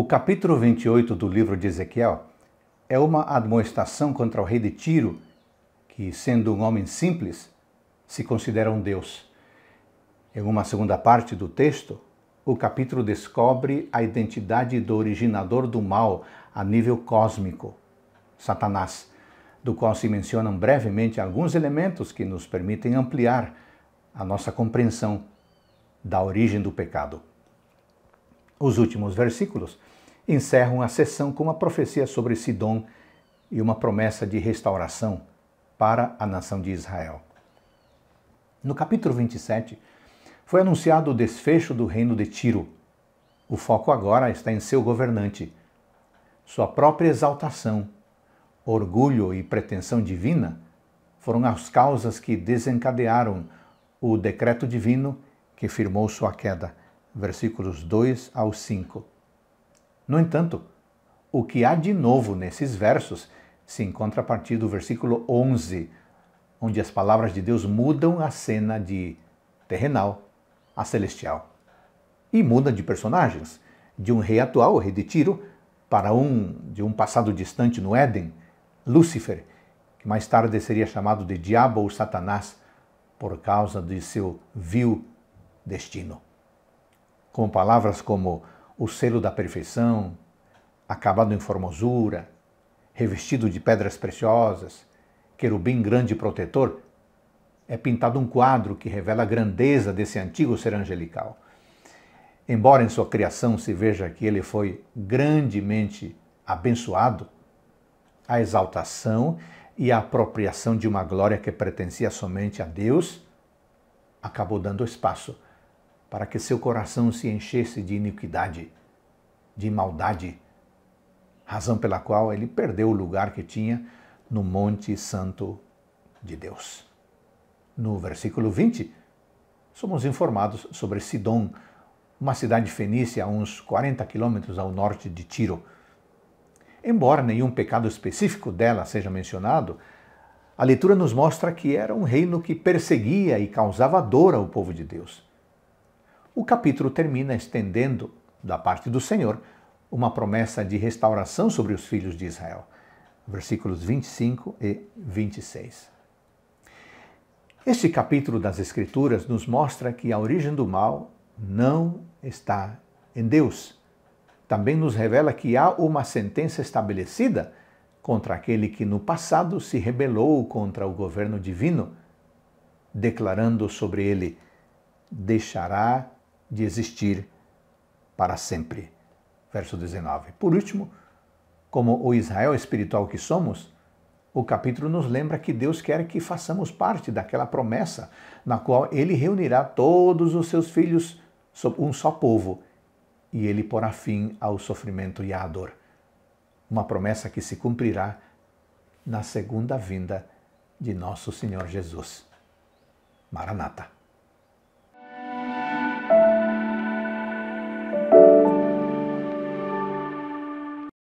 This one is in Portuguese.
O capítulo 28 do livro de Ezequiel é uma admoestação contra o rei de Tiro, que, sendo um homem simples, se considera um deus. Em uma segunda parte do texto, o capítulo descobre a identidade do originador do mal a nível cósmico, Satanás, do qual se mencionam brevemente alguns elementos que nos permitem ampliar a nossa compreensão da origem do pecado. Os últimos versículos encerram a sessão com uma profecia sobre Sidom e uma promessa de restauração para a nação de Israel. No capítulo 27, foi anunciado o desfecho do reino de Tiro. O foco agora está em seu governante, sua própria exaltação, orgulho e pretensão divina foram as causas que desencadearam o decreto divino que firmou sua queda versículos 2 ao 5. No entanto, o que há de novo nesses versos se encontra a partir do versículo 11, onde as palavras de Deus mudam a cena de terrenal a celestial. E muda de personagens, de um rei atual, o rei de Tiro, para um de um passado distante no Éden, Lúcifer, que mais tarde seria chamado de Diabo ou Satanás por causa de seu vil destino com palavras como o selo da perfeição, acabado em formosura, revestido de pedras preciosas, querubim grande protetor, é pintado um quadro que revela a grandeza desse antigo ser angelical. Embora em sua criação se veja que ele foi grandemente abençoado, a exaltação e a apropriação de uma glória que pertencia somente a Deus acabou dando espaço para que seu coração se enchesse de iniquidade, de maldade, razão pela qual ele perdeu o lugar que tinha no Monte Santo de Deus. No versículo 20, somos informados sobre Sidom, uma cidade fenícia a uns 40 quilômetros ao norte de Tiro. Embora nenhum pecado específico dela seja mencionado, a leitura nos mostra que era um reino que perseguia e causava dor ao povo de Deus o capítulo termina estendendo, da parte do Senhor, uma promessa de restauração sobre os filhos de Israel. Versículos 25 e 26. Este capítulo das Escrituras nos mostra que a origem do mal não está em Deus. Também nos revela que há uma sentença estabelecida contra aquele que no passado se rebelou contra o governo divino, declarando sobre ele: deixará de existir para sempre. Verso 19. Por último, como o Israel espiritual que somos, o capítulo nos lembra que Deus quer que façamos parte daquela promessa na qual ele reunirá todos os seus filhos sob um só povo e ele porá fim ao sofrimento e à dor. Uma promessa que se cumprirá na segunda vinda de nosso Senhor Jesus. Maranata.